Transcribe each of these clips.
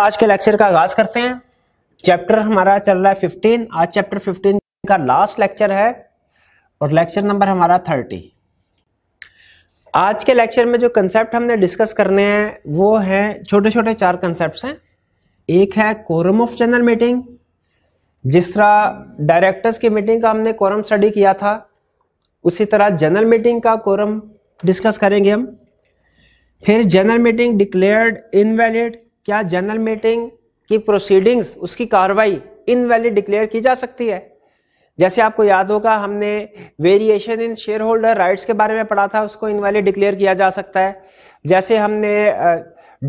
आज के लेक्चर का आगाज करते हैं चैप्टर हमारा चल रहा है फिफ्टीन आज चैप्टर फिफ्टीन का लास्ट लेक्चर है और लेक्चर नंबर हमारा थर्टी आज के लेक्चर में जो कंसेप्ट हमने डिस्कस करने हैं वो है छोटे छोटे चार कंसेप्ट हैं एक है कोरम ऑफ जनरल मीटिंग जिस तरह डायरेक्टर्स की मीटिंग का हमने कोरम स्टडी किया था उसी तरह जनरल मीटिंग का कोरम डिस्कस करेंगे हम फिर जनरल मीटिंग डिक्लेयर्ड इनवैलिड क्या जनरल मीटिंग की प्रोसीडिंग्स उसकी कार्रवाई इनवैलिड डिक्लेयर की जा सकती है जैसे आपको याद होगा हमने variation in share holder rights के बारे में पढ़ा था उसको इनवैलिड डिक्लेयर किया जा सकता है जैसे हमने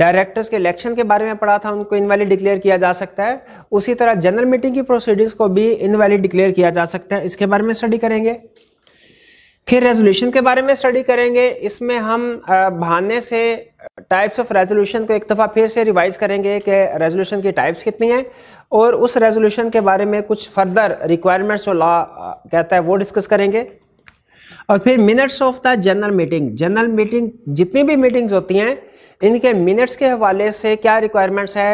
डायरेक्टर्स के इलेक्शन के बारे में पढ़ा था उनको इनवैलिड डिक्लेयर किया जा सकता है उसी तरह जनरल मीटिंग की प्रोसीडिंग्स को भी इनवैलिड डिक्लेयर किया जा सकता है इसके बारे में स्टडी करेंगे फिर रेजोल्यूशन के बारे में स्टडी करेंगे इसमें हम बहाने से टाइप्स ऑफ रेजोल्यूशन को एक दफ़ा फिर से रिवाइज करेंगे कि रेजोल्यूशन की टाइप्स कितनी हैं और उस रेजोल्यूशन के बारे में कुछ फर्दर रिक्वायरमेंट्स और लॉ uh, कहता है वो डिस्कस करेंगे और फिर minutes of the general meeting general meeting जितनी भी मीटिंग्स होती हैं इनके मिनट्स के हवाले से क्या रिक्वायरमेंट्स है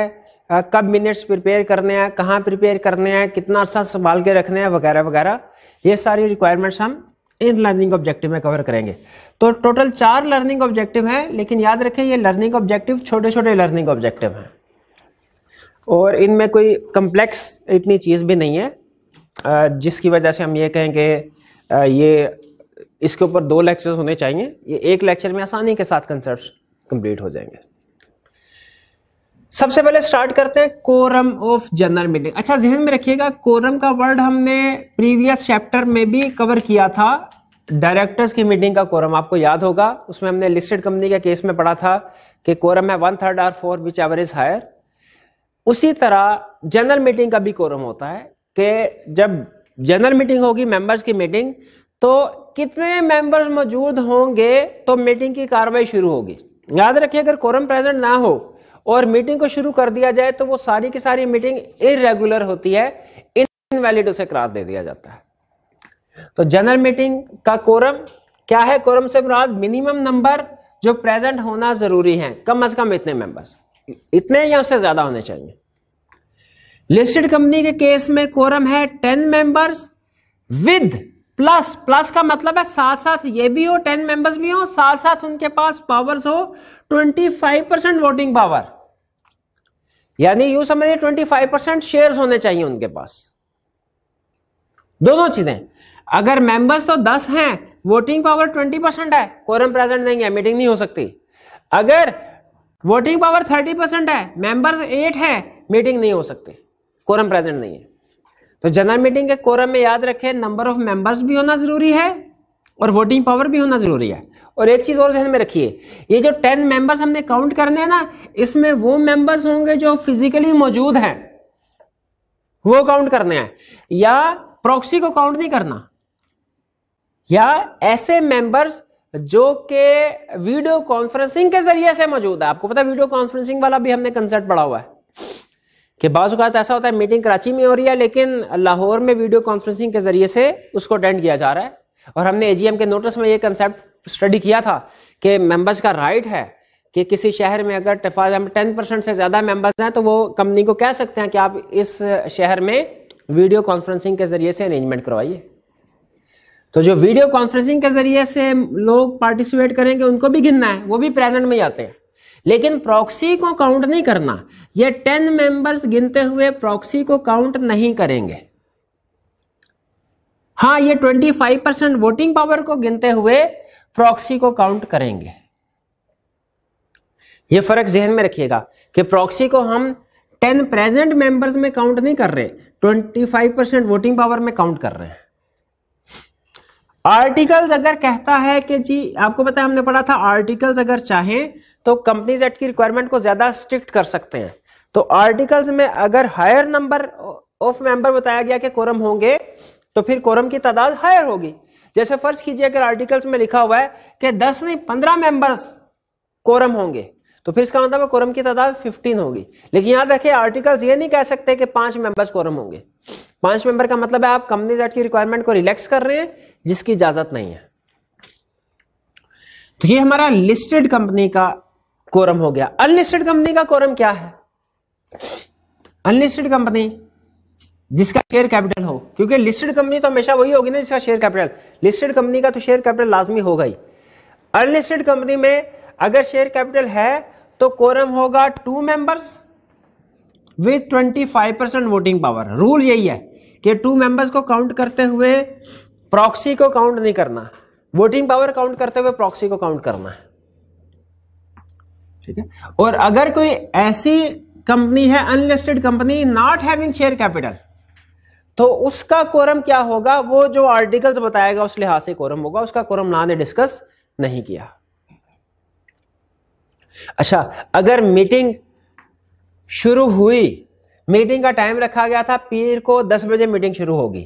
uh, कब मिनट्स प्रिपेयर करने हैं कहाँ प्रिपेयर करने हैं कितना अर्सा संभाल के रखने हैं वगैरह वगैरह ये सारी रिक्वायरमेंट्स हम इन लर्निंग ऑब्जेक्टिव में कवर करेंगे तो टोटल चार लर्निंग ऑब्जेक्टिव हैं लेकिन याद रखें ये लर्निंग ऑब्जेक्टिव छोटे छोटे लर्निंग ऑब्जेक्टिव हैं और इनमें कोई कम्प्लेक्स इतनी चीज़ भी नहीं है जिसकी वजह से हम ये कहें कि ये इसके ऊपर दो लेक्चर्स होने चाहिए ये एक लेक्चर में आसानी के साथ कंसेप्ट कंप्लीट हो जाएंगे सबसे पहले स्टार्ट करते हैं कोरम ऑफ जनरल मीटिंग अच्छा जहन में रखिएगा कोरम का वर्ड हमने प्रीवियस चैप्टर में भी कवर किया था डायरेक्टर्स की मीटिंग का कोरम आपको याद होगा उसमें हमने लिस्टेड कंपनी के केस में पढ़ा था कि कोरम है one third or four which average higher उसी तरह जनरल मीटिंग का भी कोरम होता है कि जब जनरल मीटिंग होगी मेंबर्स की मीटिंग तो कितने मेंबर्स मौजूद होंगे तो मीटिंग की कार्रवाई शुरू होगी याद रखिए अगर कोरम प्रेजेंट ना हो और मीटिंग को शुरू कर दिया जाए तो वो सारी की सारी मीटिंग इरेगुलर होती है इनवैलिड उसे करार दे दिया जाता है तो जनरल मीटिंग का कोरम क्या है कोरम से मुराद मिनिमम नंबर जो प्रेजेंट होना जरूरी है कम अज कम इतने मेंबर्स इतने या उससे ज्यादा होने चाहिए लिस्टेड कंपनी के केस में कोरम है ten members with plus plus का मतलब है साथ साथ ये भी हो टेन मेंबर्स भी हो साथ साथ उनके पास पावर्स हो twenty five percent voting power यानी यू समझिए ट्वेंटी फाइव परसेंट शेयर होने चाहिए उनके पास दोनों चीजें अगर मेंबर्स तो 10 हैं वोटिंग पावर 20 परसेंट है कोरम प्रेजेंट नहीं है मीटिंग नहीं हो सकती अगर वोटिंग पावर 30 परसेंट है मेंबर्स 8 हैं मीटिंग नहीं हो सकती कोरम प्रेजेंट नहीं है तो जनरल मीटिंग के कोरम में याद रखें नंबर ऑफ मेंबर्स भी होना जरूरी है और वोटिंग पावर भी होना जरूरी है और एक चीज और ध्यान में रखिए ये जो टेन मेंबर्स हमने काउंट करने हैं ना इसमें वो मेंबर्स होंगे जो फिजिकली मौजूद हैं वो काउंट करने हैं या प्रॉक्सी को काउंट नहीं करना या ऐसे मेंबर्स जो के वीडियो कॉन्फ्रेंसिंग के जरिए से मौजूद है आपको पता है वीडियो कॉन्फ्रेंसिंग वाला भी हमने कंसर्ट पढ़ा हुआ है कि का ऐसा होता है मीटिंग कराची में हो रही है लेकिन लाहौर में वीडियो कॉन्फ्रेंसिंग के जरिए से उसको अटेंड किया जा रहा है और हमने एजीएम के नोटिस में ये कंसेप्ट स्टडी किया था कि मेंबर्स का राइट है कि किसी शहर में अगर टेन परसेंट से ज़्यादा मेंबर्स हैं तो वो कंपनी को कह सकते हैं कि आप इस शहर में वीडियो कॉन्फ्रेंसिंग के जरिए से अरेंजमेंट करवाइए तो जो वीडियो कॉन्फ्रेंसिंग के जरिए से लोग पार्टिसिपेट करेंगे उनको भी गिनना है वो भी प्रेजेंट में जाते हैं लेकिन प्रॉक्सी को काउंट नहीं करना ये टेन मेंबर्स गिनते हुए प्रॉक्सी को काउंट नहीं करेंगे हाँ ये twenty five percent voting power को गिनते हुए प्रॉक्सी को काउंट करेंगे ये फर्क जहन में रखिएगा कि प्रॉक्सी को हम टेन प्रेजेंट मेंबर्स में काउंट नहीं कर रहे twenty five percent voting power में काउंट कर रहे हैं आर्टिकल्स अगर कहता है कि जी आपको पता है हमने पढ़ा था आर्टिकल्स अगर चाहे तो कंपनीज एक्ट की रिक्वायरमेंट को ज्यादा स्ट्रिक्ट कर सकते हैं तो आर्टिकल्स में अगर हायर नंबर ऑफ मेंबर बताया गया कि कोरम होंगे तो फिर कोरम की तादाद हायर होगी जैसे फर्ज कीजिए अगर आर्टिकल्स में लिखा हुआ है कि दस नहीं पंद्रह मेंबर्स कोरम होंगे तो फिर इसका मतलब कोरम की तादाद 15 होगी लेकिन याद रखें आर्टिकल्स ये नहीं कह सकते कि पांच मेंबर्स कोरम होंगे पांच मेंबर का मतलब है आप कंपनीज एक्ट की रिक्वायरमेंट को रिलैक्स कर रहे हैं जिसकी इजाजत नहीं है तो ये हमारा लिस्टेड कंपनी का कोरम हो गया अनलिस्टेड कंपनी का कोरम क्या है अनलिस्टेड कंपनी जिसका शेयर कैपिटल हो क्योंकि लिस्टेड कंपनी तो हमेशा वही होगी ना जिसका शेयर कैपिटल लिस्टेड कंपनी का तो शेयर कैपिटल लाजमी होगा ही अनलिस्टेड कंपनी में अगर शेयर कैपिटल है तो कोरम होगा two members with 25 percent voting power rule यही है कि टू मेंबर्स को काउंट करते हुए प्रॉक्सी को काउंट नहीं करना वोटिंग पावर काउंट करते हुए प्रॉक्सी को काउंट करना है ठीक है और अगर कोई ऐसी कंपनी है unlisted company not having share capital तो उसका कोरम क्या होगा वो जो आर्टिकल्स बताएगा उस लिहाज से कोरम होगा उसका कोरम ना ने डिस्कस नहीं किया अच्छा अगर मीटिंग शुरू हुई मीटिंग का टाइम रखा गया था पीर को 10 बजे मीटिंग शुरू होगी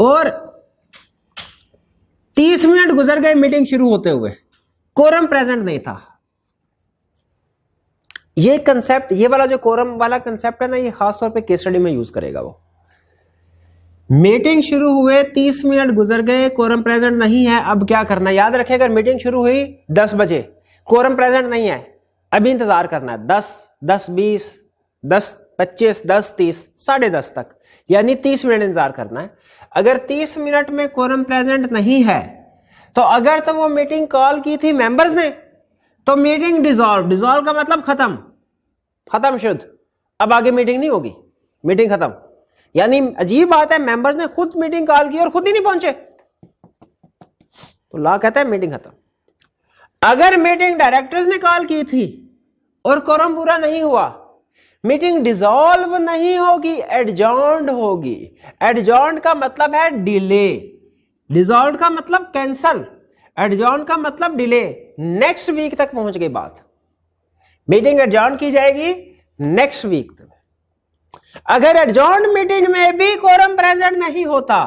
और 30 मिनट गुजर गए मीटिंग शुरू होते हुए कोरम प्रेजेंट नहीं था ये कंसेप्ट ये वाला जो कोरम वाला कंसेप्ट है ना ये खासतौर पे केस स्टडी में यूज करेगा वो मीटिंग शुरू हुए 30 मिनट गुजर गए कोरम प्रेजेंट नहीं है अब क्या करना याद रखे अगर मीटिंग शुरू हुई 10 बजे कोरम प्रेजेंट नहीं है अभी इंतजार करना है 10 10 20 10 25 10 30 साढ़े दस तक यानी 30 मिनट इंतजार करना है अगर 30 मिनट में कोरम प्रेजेंट नहीं है तो अगर तो वो मीटिंग कॉल की थी मेंबर्स ने तो मीटिंग डिजॉल्व डिजॉल्व का मतलब खत्म खत्म शुद्ध अब आगे मीटिंग नहीं होगी मीटिंग खत्म यानी अजीब बात है मेंबर्स ने खुद मीटिंग कॉल की और खुद ही नहीं पहुंचे तो लॉ कहता है मीटिंग खत्म अगर मीटिंग डायरेक्टर्स ने कॉल की थी और कोरम पूरा नहीं हुआ मीटिंग डिसॉल्व नहीं होगी एडजॉन्ड होगी एडजॉन्ड का मतलब है डिले डिसॉल्व का मतलब कैंसल एडजॉन्ड का मतलब डिले नेक्स्ट वीक तक पहुंच गई बात मीटिंग एडजॉन्ड की जाएगी नेक्स्ट वीक तक अगर एडजॉन्ड मीटिंग में भी कोरम प्रेजेंट नहीं होता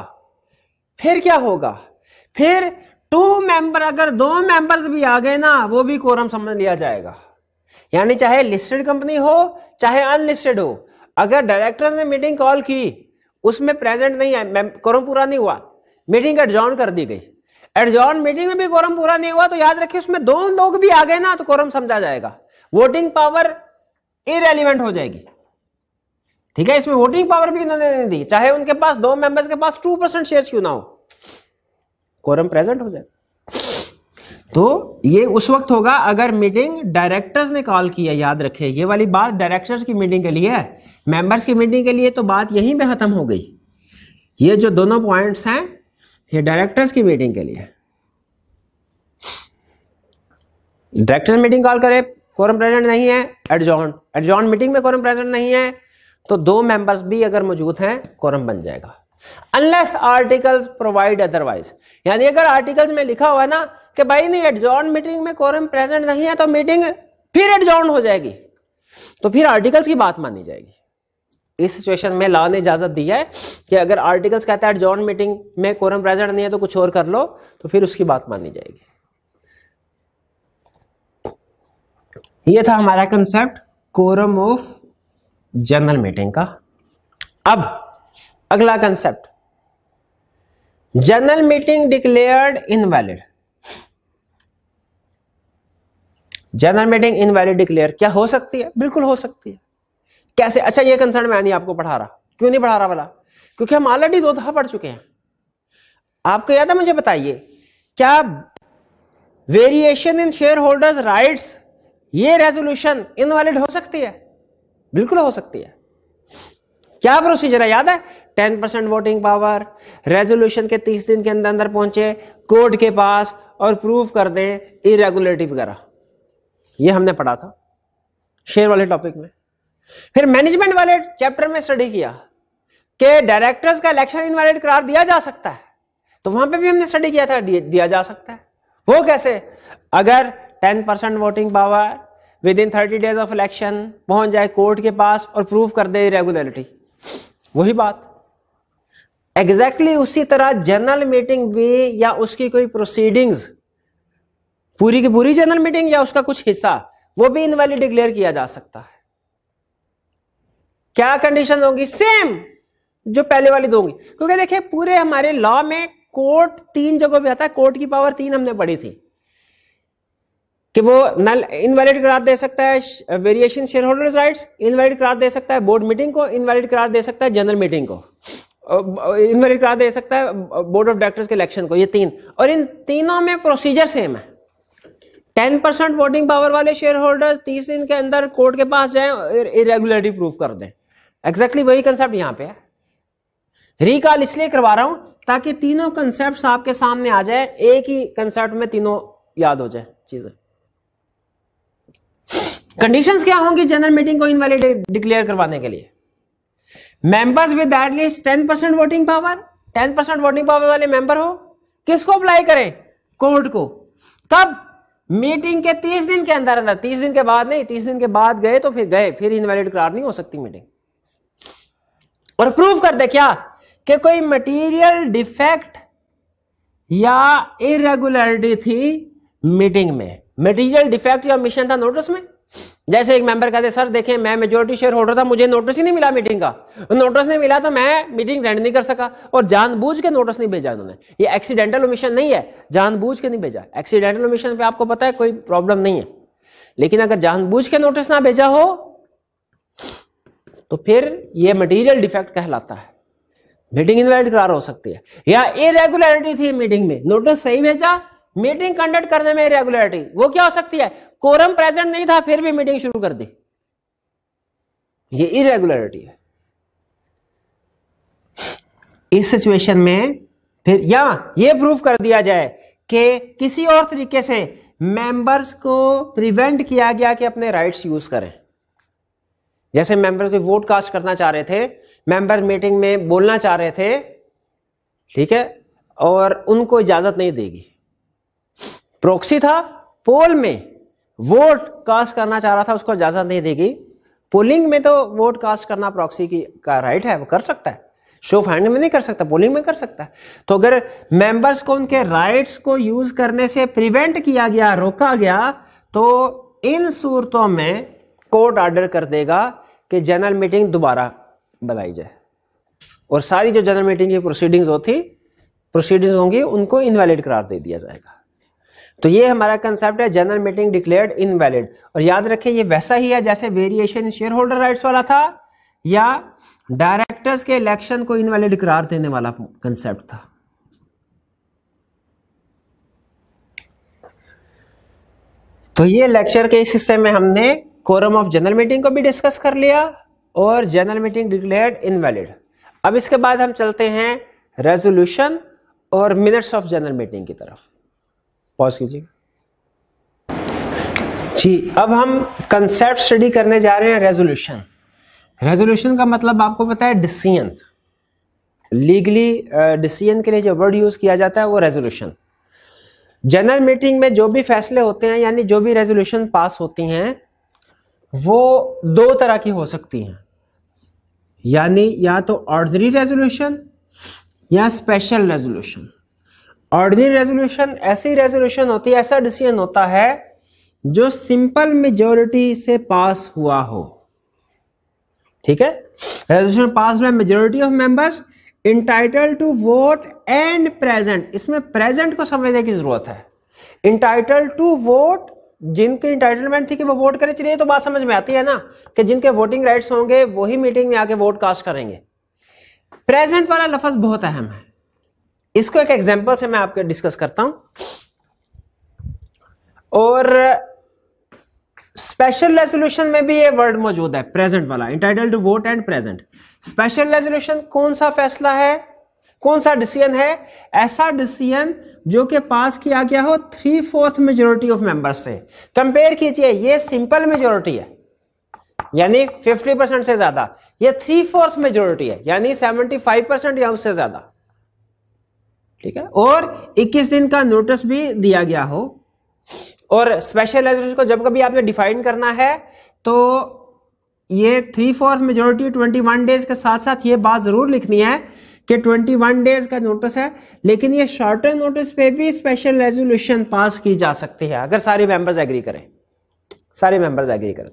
फिर क्या होगा फिर टू मेंबर अगर दो मेंबर्स भी आ गए ना वो भी कोरम समझ लिया जाएगा यानी चाहे लिस्टेड कंपनी हो चाहे अनलिस्टेड हो अगर डायरेक्टर्स ने मीटिंग कॉल की उसमें प्रेजेंट नहीं है कोरम पूरा नहीं हुआ मीटिंग एडजॉन कर दी गई एडजॉन मीटिंग में भी कोरम पूरा नहीं हुआ तो याद रखिए उसमें दो लोग भी आ गए ना तो कोरम समझा जाएगा वोटिंग पावर इरेलीवेंट हो जाएगी ठीक है इसमें वोटिंग पावर भी उन्होंने नहीं दी चाहे उनके पास दो मेंबर्स के पास टू परसेंट शेयर क्यों ना हो कोरम प्रेजेंट हो जाएगा तो ये उस वक्त होगा अगर मीटिंग डायरेक्टर्स ने कॉल किया याद रखे ये वाली बात डायरेक्टर्स की मीटिंग के लिए है मेंबर्स की मीटिंग के लिए तो बात यहीं पे ख़त्म हो गई ये जो दोनों पॉइंट्स हैं ये डायरेक्टर्स की मीटिंग के लिए डायरेक्टर्स मीटिंग कॉल करे कोरम प्रेजेंट नहीं है एडजॉन एडजॉन मीटिंग में कोरम प्रेजेंट नहीं है तो दो मेंबर्स भी अगर मौजूद हैं कोरम बन जाएगा अनलेस आर्टिकल्स प्रोवाइड अदरवाइज यानी अगर आर्टिकल्स में लिखा हुआ है ना कि भाई नहीं एडजॉर्न मीटिंग में कोरम प्रेजेंट नहीं है तो मीटिंग फिर एडजॉर्न हो जाएगी तो फिर आर्टिकल्स की बात मानी जाएगी इस सिचुएशन में लॉ ने इजाजत दी है कि अगर आर्टिकल्स कहता है एडजॉर्न मीटिंग में कोरम प्रेजेंट नहीं है तो कुछ और कर लो तो फिर उसकी बात मानी जाएगी ये था हमारा concept quorum of general meeting का अब अगला concept general meeting declared invalid general meeting invalid declare क्या हो सकती है बिल्कुल हो सकती है कैसे अच्छा ये कंसर्न मैं नहीं आपको पढ़ा रहा क्यों नहीं पढ़ा रहा वाला क्योंकि हम ऑलरेडी दो दफा पढ़ चुके हैं आपको याद है मुझे बताइए क्या variation in share holders rights ये रेजोल्यूशन इनवैलिड हो सकती है बिल्कुल हो सकती है क्या प्रोसीजर है याद है ten percent voting power resolution के तीस दिन के अंदर अंदर पहुंचे कोर्ट के पास और प्रूफ कर दें इरेगुलरिटी वगैरह ये हमने पढ़ा था शेयर वाले टॉपिक में फिर मैनेजमेंट वाले चैप्टर में स्टडी किया कि डायरेक्टर्स का इलेक्शन इनवाइटेड करार दिया जा सकता है तो वहां पे भी हमने स्टडी किया था दिया जा सकता है वो कैसे अगर 10 percent voting power within thirty days of election पहुंच जाए कोर्ट के पास और प्रूव कर दे रेगुलरिटी वही बात एग्जैक्टली exactly उसी तरह जनरल मीटिंग भी या उसकी कोई प्रोसीडिंग्स पूरी की पूरी जनरल मीटिंग या उसका कुछ हिस्सा वो भी इनवैलिड डिक्लेयर किया जा सकता है क्या कंडीशन होंगी सेम जो पहले वाली दोगी क्योंकि देखिए पूरे हमारे लॉ में कोर्ट तीन जगह पे आता है कोर्ट की पावर तीन हमने पढ़ी थी कि वो नल इनवैलिड करार दे सकता है variation share holders right invalid करार दे सकता है बोर्ड मीटिंग को इनवैलिड करार दे सकता है जनरल मीटिंग को इनवैलिड करार दे सकता है बोर्ड ऑफ डायरेक्टर्स के इलेक्शन को ये तीन और इन तीनों में प्रोसीजर सेम है टेन परसेंट वोटिंग पावर वाले शेयर होल्डर्स तीस दिन के अंदर कोर्ट के पास जाए और इरेगुलरिटी प्रूव कर दें एग्जैक्टली exactly वही कंसेप्ट यहां पे है रिकॉल इसलिए करवा रहा हूं ताकि तीनों कंसेप्ट आपके सामने आ जाए एक ही कंसेप्ट में तीनों याद हो जाए चीजें कंडीशन क्या होंगी जनरल मीटिंग को इनवैलिड डिक्लेयर करवाने के लिए members with at least ten percent voting power ten percent voting power वाले मेंबर हो किसको अप्लाई करें कोर्ट को कब मीटिंग के तीस दिन के अंदर अंदर तीस दिन के बाद नहीं तीस दिन के बाद गए तो फिर गए फिर इनवैलिड करार नहीं हो सकती मीटिंग और प्रूव कर दे क्या कि कोई मटेरियल डिफेक्ट या इरेगुलरिटी थी मीटिंग में मटेरियल डिफेक्ट या मिशन था नोटिस में जैसे एक मेंबर कहते सर देखें मैं मेजोरिटी शेयर होल्डर था मुझे नोटिस ही नहीं मिला मीटिंग का नोटिस तो नहीं मिला तो मैं मीटिंग अटेंड नहीं कर सका और जानबूझ के नोटिस नहीं भेजा उन्होंने ये एक्सीडेंटल ओमिशन नहीं है जानबूझ के नहीं भेजा एक्सीडेंटल ओमिशन पे आपको पता है कोई प्रॉब्लम नहीं है लेकिन अगर जानबूझ के नोटिस ना भेजा हो तो फिर यह मटीरियल डिफेक्ट कहलाता है मीटिंग इनवाइट करार हो सकती है या इरेगुलरिटी थी मीटिंग में नोटिस सही भेजा मीटिंग कंडक्ट करने में इरेगुलरिटी वो क्या हो सकती है कोरम प्रेजेंट नहीं था फिर भी मीटिंग शुरू कर दी ये इरेगुलरिटी है इस सिचुएशन में फिर या ये प्रूफ कर दिया जाए कि किसी और तरीके से मेंबर्स को प्रिवेंट किया गया कि अपने राइट्स यूज करें जैसे मेंबर को वोट कास्ट करना चाह रहे थे मेंबर मीटिंग में बोलना चाह रहे थे ठीक है और उनको इजाजत नहीं देगी प्रोक्सी था पोल में वोट कास्ट करना चाह रहा था उसको इजाजत नहीं देगी पोलिंग में तो वोट कास्ट करना प्रॉक्सी की का राइट है वो कर सकता है शो फाइंड में नहीं कर सकता पोलिंग में कर सकता है तो अगर मेंबर्स को उनके राइट्स को यूज करने से प्रिवेंट किया गया रोका गया तो इन सूरतों में कोर्ट ऑर्डर कर देगा कि जनरल मीटिंग दोबारा बनाई जाए और सारी जो जनरल मीटिंग की प्रोसीडिंग्स होती प्रोसीडिंग्स होंगी उनको इनवैलिड करार दे दिया जाएगा तो ये हमारा कंसेप्ट है जनरल मीटिंग डिक्लेयर्ड इनवैलिड और याद रखें ये वैसा ही है जैसे वेरिएशन शेयर होल्डर राइट्स वाला था या डायरेक्टर्स के इलेक्शन को इनवैलिड करार देने वाला कंसेप्ट था तो ये लेक्चर के इस हिस्से में हमने कोरम ऑफ जनरल मीटिंग को भी डिस्कस कर लिया और जनरल मीटिंग डिक्लेयर्ड इनवैलिड अब इसके बाद हम चलते हैं रेजोल्यूशन और मिनट्स ऑफ जनरल मीटिंग की तरफ पॉज कीजिएगा जी अब हम कंसेप्ट स्टडी करने जा रहे हैं रेजोल्यूशन रेजोल्यूशन का मतलब आपको पता है डिसीजन लीगली डिसीजन के लिए जो वर्ड यूज़ किया जाता है वो रेजोल्यूशन जनरल मीटिंग में जो भी फैसले होते हैं यानी जो भी रेजोल्यूशन पास होती हैं वो दो तरह की हो सकती हैं यानी या तो ऑर्डनरी रेजोल्यूशन या स्पेशल रेजोल्यूशन ऑर्डिनरी रेजोल्यूशन ऐसी रेजोल्यूशन होती है ऐसा डिसीजन होता है जो सिंपल मेजोरिटी से पास हुआ हो ठीक है resolution pass by majority of members entitled to vote and present इसमें प्रेजेंट को समझने की जरूरत है इंटाइटल टू वोट जिनके इंटाइटलमेंट थी कि वो वोट करें चलिए तो बात समझ में आती है ना कि जिनके वोटिंग राइट्स होंगे वही मीटिंग में आके वोट कास्ट करेंगे प्रेजेंट वाला लफज बहुत अहम है इसको एक एग्जाम्पल से मैं आपके डिस्कस करता हूं और स्पेशल रेजोल्यूशन में भी ये वर्ड मौजूद है प्रेजेंट वाला entitled to vote and present special resolution कौन सा फैसला है कौन सा डिसीजन है ऐसा डिसीजन जो कि पास किया गया हो three fourth majority of members से कंपेयर कीजिए ये सिंपल मेजोरिटी है यानी 50 परसेंट से ज्यादा ये थ्री फोर्थ मेजोरिटी है यानी 75 परसेंट या उससे ज्यादा ठीक है और 21 दिन का नोटिस भी दिया गया हो और स्पेशल रेजोल्यूशन को जब कभी आपने डिफाइन करना है तो ये थ्री फोर्थ मेजोरिटी 21 डेज के साथ साथ ये बात जरूर लिखनी है कि 21 डेज का नोटिस है लेकिन ये शॉर्टर नोटिस पे भी स्पेशल रेजोल्यूशन पास की जा सकती है अगर सारे मेंबर्स एग्री करें सारे मेंबर्स एग्री करें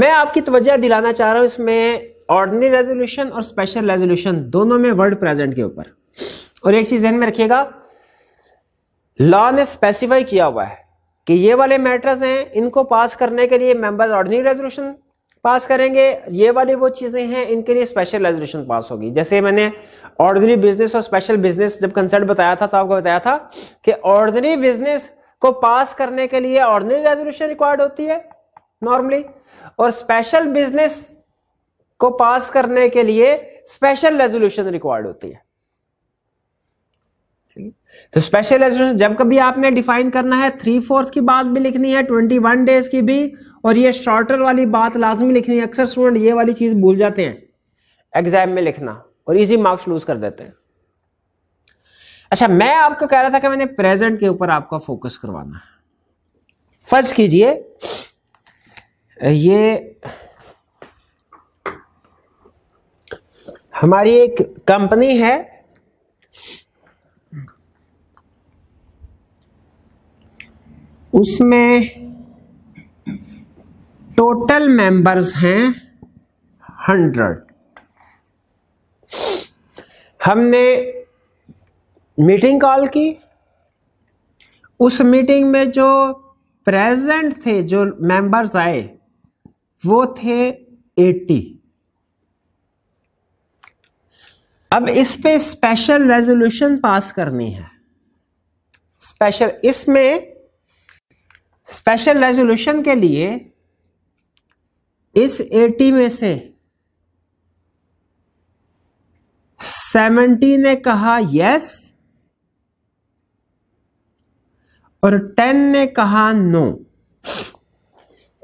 मैं आपकी तवज्जा दिलाना चाह रहा हूं इसमें ऑर्डनरी रेजोल्यूशन और स्पेशल रेजोल्यूशन दोनों में वर्ड प्रेजेंट के ऊपर और एक चीज ध्यान में रखिएगा लॉ ने स्पेसिफाई किया हुआ है कि ये वाले मैटर्स हैं इनको पास करने के लिए मेंबर ऑर्डिनरी रेजोल्यूशन पास करेंगे ये वाली वो चीज़ें हैं इनके लिए स्पेशल रेजोल्यूशन पास होगी जैसे मैंने ऑर्डनरी बिजनेस और स्पेशल बिजनेस जब कंसर्ट बताया था तो आपको बताया था कि ऑर्डनरी बिजनेस को पास करने के लिए ऑर्डनरी रेजोल्यूशन रिक्वायर्ड होती है नॉर्मली और स्पेशल बिजनेस को पास करने के लिए स्पेशल रेजोल्यूशन रिक्वायर्ड होती है तो स्पेशल एजुकेशन जब कभी आपने डिफाइन करना है थ्री फोर्थ की बात भी लिखनी है ट्वेंटी वन डेज की भी और ये शॉर्टर वाली बात लाजमी लिखनी है अक्सर स्टूडेंट ये वाली चीज भूल जाते हैं एग्जाम में लिखना और इजी मार्क्स लूज कर देते हैं अच्छा मैं आपको कह रहा था कि मैंने प्रेजेंट के ऊपर आपका फोकस करवाना है फर्ज कीजिए ये हमारी एक कंपनी है उसमें टोटल मेंबर्स हैं हंड्रेड हमने मीटिंग कॉल की उस मीटिंग में जो प्रेजेंट थे जो मेंबर्स आए वो थे एट्टी अब इस पे स्पेशल रेजोल्यूशन पास करनी है स्पेशल इसमें स्पेशल रेजोल्यूशन के लिए इस 80 में से 70 ने कहा यस और 10 ने कहा नो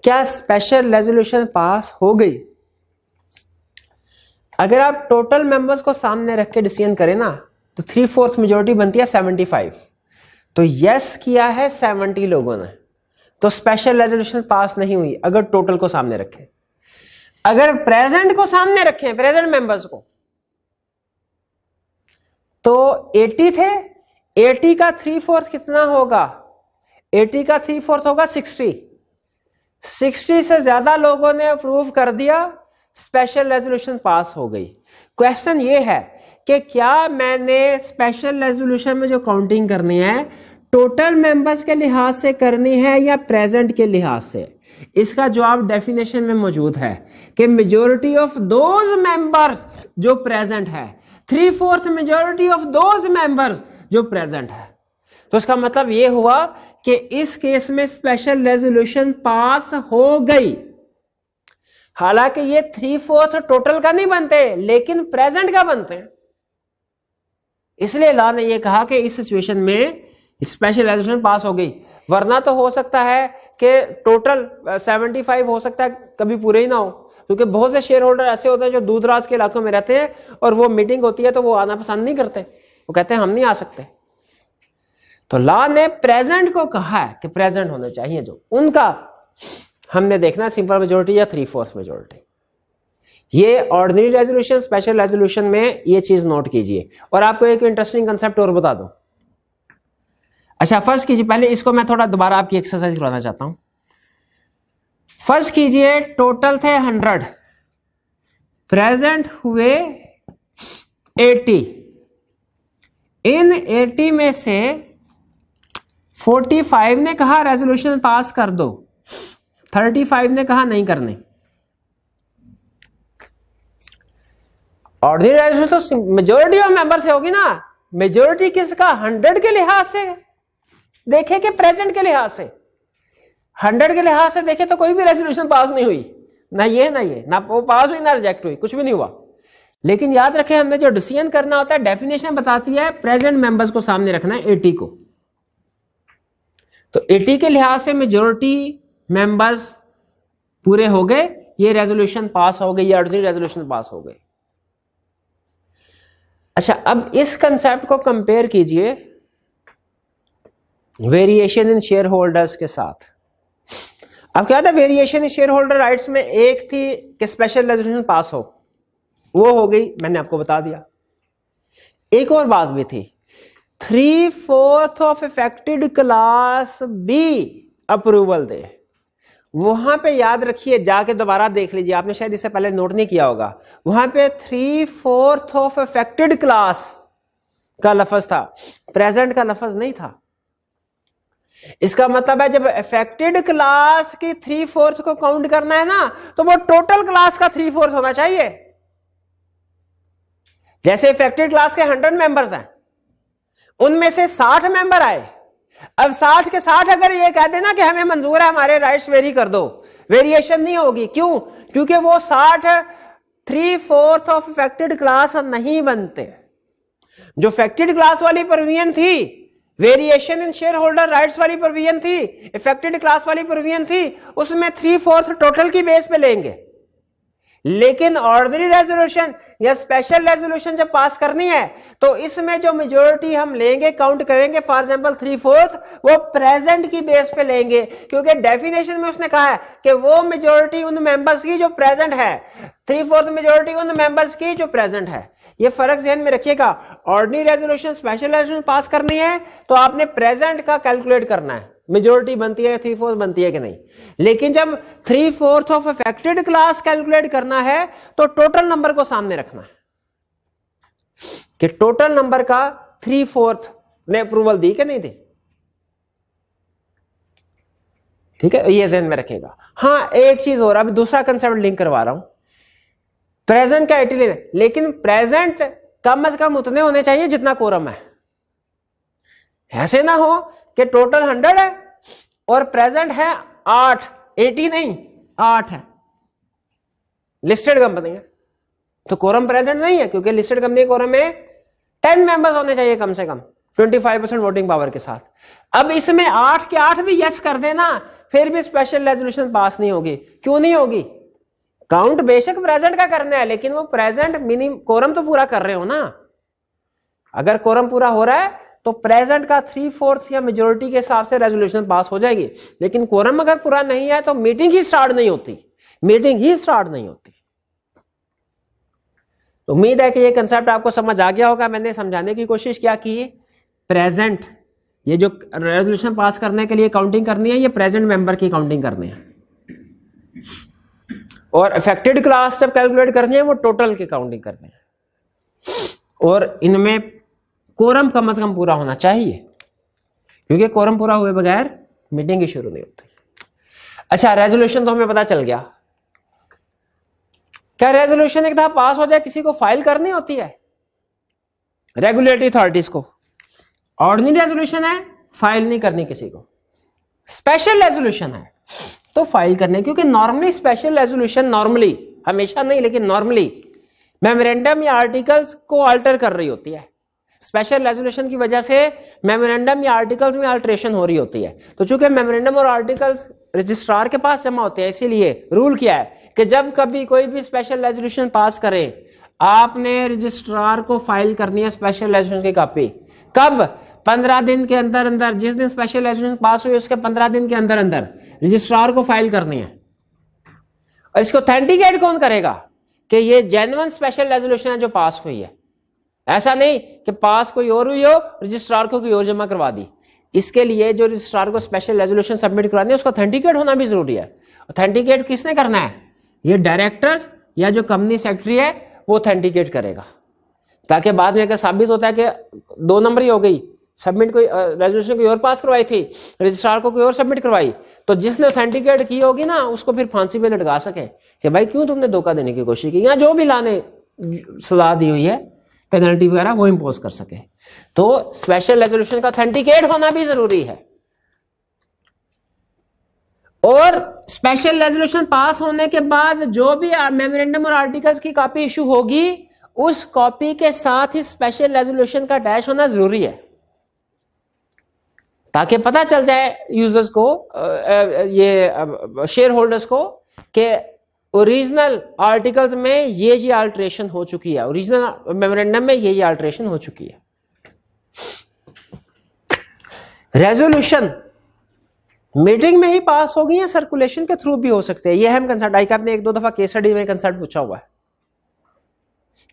क्या स्पेशल रेजोल्यूशन पास हो गई अगर आप टोटल मेंबर्स को सामने रख के डिसीजन करें ना तो थ्री फोर्थ मेजोरिटी बनती है 75 तो यस किया है 70 लोगों ने तो स्पेशल रेजोल्यूशन पास नहीं हुई अगर टोटल को सामने रखें अगर प्रेजेंट को सामने रखें प्रेजेंट मेंबर्स को तो 80 थे 80 का थ्री फोर्थ कितना होगा 80 का थ्री फोर्थ होगा 60 60 से ज्यादा लोगों ने अप्रूव कर दिया स्पेशल रेजोल्यूशन पास हो गई क्वेश्चन ये है कि क्या मैंने स्पेशल रेजोल्यूशन में जो काउंटिंग करनी है टोटल मेंबर्स के लिहाज से करनी है या प्रेजेंट के लिहाज से इसका जवाब डेफिनेशन में मौजूद है कि मेजोरिटी ऑफ दोज मेंबर्स जो प्रेजेंट है three fourth majority of those members जो प्रेजेंट है तो इसका मतलब यह हुआ कि इस केस में स्पेशल रेजोल्यूशन पास हो गई हालांकि ये थ्री फोर्थ टोटल का नहीं बनते लेकिन प्रेजेंट का बनते इसलिए ला ने यह कहा कि इस सिचुएशन में स्पेशलाइजेशन पास हो गई वरना तो हो सकता है कि टोटल सेवेंटी फाइव हो सकता है कभी पूरे ही ना हो क्योंकि बहुत से शेयर होल्डर ऐसे होते हैं जो दूर दराज के इलाकों में रहते हैं और वो मीटिंग होती है तो वो आना पसंद नहीं करते वो कहते हैं हम नहीं आ सकते तो लॉ ने प्रेजेंट को कहा है कि प्रेजेंट होने चाहिए जो उनका हमने देखना सिंपल मेजोरिटी या थ्री फोर्थ मेजोरिटी ये ऑर्डिनरी रेजोल्यूशन स्पेशल रेजोल्यूशन में ये चीज नोट कीजिए और आपको एक इंटरेस्टिंग कंसेप्ट और बता दूं अच्छा फर्ज कीजिए पहले इसको मैं थोड़ा दोबारा आपकी एक्सरसाइज करवाना चाहता हूं फर्ज कीजिए टोटल थे हंड्रेड प्रेजेंट हुए एटी इन एटी में से फोर्टी फाइव ने कहा रेजोल्यूशन पास कर दो थर्टी फाइव ने कहा नहीं करने और रेजोल्यूशन तो मेजोरिटी ऑफ मेंबर से होगी ना मेजोरिटी किसका हंड्रेड के लिहाज से है देखें कि प्रेजेंट के लिहाज से हंड्रेड के लिहाज से देखें तो कोई भी रेजोल्यूशन पास नहीं हुई ना ये ना ये ना वो पास हुई ना रिजेक्ट हुई कुछ भी नहीं हुआ लेकिन याद रखें हमने जो डिसीजन करना होता है डेफिनेशन बताती है प्रेजेंट मेंबर्स को सामने रखना है एटी को तो एटी के लिहाज से मेजोरिटी मेंबर्स पूरे हो गए ये रेजोल्यूशन पास हो गई या रेजोल्यूशन पास हो गए अच्छा अब इस कंसेप्ट को कंपेयर कीजिए वेरिएशन इन शेयर होल्डर्स के साथ अब क्या था variation in share holder rights में एक थी कि स्पेशल रेजोल्यूशन पास हो वो हो गई मैंने आपको बता दिया एक और बात भी थी three fourth of affected class बी अप्रूवल दे वहां पे याद रखिए जाके दोबारा देख लीजिए आपने शायद इससे पहले नोट नहीं किया होगा वहां पे three fourth of affected class का लफज था प्रेजेंट का लफज नहीं था इसका मतलब है जब अफेक्टेड क्लास की थ्री फोर्थ को काउंट करना है ना तो वो टोटल क्लास का थ्री फोर्थ होना चाहिए जैसे इफेक्टेड क्लास के हंड्रेड मेंबर्स हैं उनमें से साठ मेंबर आए अब साठ के साठ अगर ये कह देना कि हमें मंजूर है हमारे राइट्स वेरी कर दो वेरिएशन नहीं होगी क्यों क्योंकि वो साठ three fourth of affected class नहीं बनते जो इफेक्टेड क्लास वाली प्रोविजन थी variation in share holder right वाली प्रोविजन थी इफेक्टेड क्लास वाली प्रोविजन थी उसमें थ्री फोर्थ टोटल की बेस पे लेंगे लेकिन ऑर्डनरी रेजोल्यूशन या स्पेशल रेजोल्यूशन जब पास करनी है तो इसमें जो मेजोरिटी हम लेंगे काउंट करेंगे फॉर एग्जाम्पल थ्री फोर्थ वो प्रेजेंट की बेस पे लेंगे क्योंकि डेफिनेशन में उसने कहा है कि वो मेजोरिटी उन मेंबर्स की जो प्रेजेंट है थ्री फोर्थ मेजोरिटी उन मेंबर्स की जो प्रेजेंट है ये फर्क जहन में रखिएगा ordinary resolution special resolution pass करनी है तो आपने प्रेजेंट का कैलकुलेट करना है मेजोरिटी बनती है थ्री फोर्थ बनती है कि नहीं लेकिन जब three fourth of affected class calculate करना है तो टोटल नंबर को सामने रखना है कि टोटल नंबर का थ्री फोर्थ ने अप्रूवल दी कि नहीं दी ठीक है ये जहन में रखेगा हाँ एक चीज और अभी दूसरा कंसेप्ट लिंक करवा रहा हूं प्रेजेंट का एटी लेकिन प्रेजेंट कम से कम उतने होने चाहिए जितना कोरम है ऐसे ना हो कि टोटल हंड्रेड है और प्रेजेंट है आठ एटी नहीं आठ है लिस्टेड कंपनी है तो कोरम प्रेजेंट नहीं है क्योंकि लिस्टेड कंपनी कोरम में टेन मेंबर्स होने चाहिए कम से कम 25 परसेंट वोटिंग पावर के साथ अब इसमें आठ के आठ भी यस कर देना फिर भी स्पेशल रेजोल्यूशन पास नहीं होगी क्यों नहीं होगी काउंट बेशक प्रेजेंट का करना है लेकिन वो प्रेजेंट मिनिम कोरम तो पूरा कर रहे हो ना अगर कोरम पूरा हो रहा है तो प्रेजेंट का थ्री फोर्थ या मेजोरिटी के हिसाब से रेजोल्यूशन पास हो जाएगी लेकिन कोरम अगर पूरा नहीं है तो मीटिंग ही स्टार्ट नहीं होती मीटिंग ही स्टार्ट नहीं होती उम्मीद है कि ये कंसेप्ट आपको समझ आ गया होगा मैंने समझाने की कोशिश क्या की प्रेजेंट ये जो रेजोल्यूशन पास करने के लिए काउंटिंग करनी है ये प्रेजेंट मेंबर की काउंटिंग करनी है और अफेक्टेड क्लास जब कैलकुलेट करनी है वो टोटल के काउंटिंग करने है और इनमें कोरम कम से कम पूरा होना चाहिए क्योंकि कोरम पूरा हुए बगैर मीटिंग ही शुरू नहीं होती अच्छा रेजोल्यूशन तो हमें पता चल गया क्या रेजोल्यूशन एक दफा पास हो जाए किसी को फाइल करनी होती है रेगुलेटरी अथॉरिटीज को ऑर्डनरी रेजोल्यूशन है फाइल नहीं करनी किसी को स्पेशल रेजोल्यूशन है तो फाइल करने क्योंकि नॉर्मली स्पेशल रेजोल्यूशन नॉर्मली हमेशा नहीं लेकिन नॉर्मली मेमोरेंडम या आर्टिकल्स को अल्टर कर रही होती है स्पेशल रेजोल्यूशन की वजह से मेमोरेंडम या आर्टिकल्स में अल्ट्रेशन हो रही होती है तो चूंकि मेमोरेंडम और आर्टिकल्स रजिस्ट्रार के पास जमा होते हैं इसीलिए रूल क्या है कि जब कभी कोई भी स्पेशल रेजोल्यूशन पास करे आपने रजिस्ट्रार को फाइल करनी है स्पेशल रेजोल्यूशन की कॉपी कब पंद्रह दिन के अंदर अंदर जिस दिन स्पेशल एजुकेशन पास हुई उसके पंद्रह दिन के अंदर अंदर रजिस्ट्रार को फाइल करनी है और इसको ऑथेंटिकेट कौन करेगा कि ये जेनवन स्पेशल रेजोल्यूशन है जो पास हुई है ऐसा नहीं कि पास कोई और हुई हो रजिस्ट्रार को कोई और जमा करवा दी इसके लिए जो रजिस्ट्रार को स्पेशल रेजोल्यूशन सबमिट करवानी है उसको ऑथेंटिकेट होना भी जरूरी है ऑथेंटिकेट किसने करना है ये डायरेक्टर्स या जो कंपनी सेक्रेटरी है वो ऑथेंटिकेट करेगा ताकि बाद में अगर साबित होता है कि दो नंबर ही हो गई सबमिट कोई रेजोल्यूशन कोई और पास करवाई थी रजिस्ट्रार को कोई और सबमिट करवाई तो जिसने ऑथेंटिकेट की होगी ना उसको फिर फांसी पे लटका सके कि भाई क्यों तुमने धोखा देने की कोशिश की या जो भी लाने सलाह दी हुई है पेनल्टी वगैरह वो इम्पोज कर सके तो स्पेशल रेजोल्यूशन का ऑथेंटिकेट होना भी जरूरी है और स्पेशल रेजोल्यूशन पास होने के बाद जो भी मेमोरेंडम और आर्टिकल्स की कॉपी इशू होगी उस कॉपी के साथ ही स्पेशल रेजोल्यूशन का डैश होना जरूरी है ताकि पता चल जाए यूजर्स को ये शेयर होल्डर्स को कि ओरिजिनल आर्टिकल्स में ये ये अल्ट्रेशन हो चुकी है ओरिजिनल मेमोरेंडम में ये ये अल्ट्रेशन हो चुकी है रेजोल्यूशन मीटिंग में ही पास होगी या सर्कुलेशन के थ्रू भी हो सकते हैं ये अहम कंसर्ट आई आपने एक दो दफा केस स्टडी में कंसर्ट पूछा हुआ है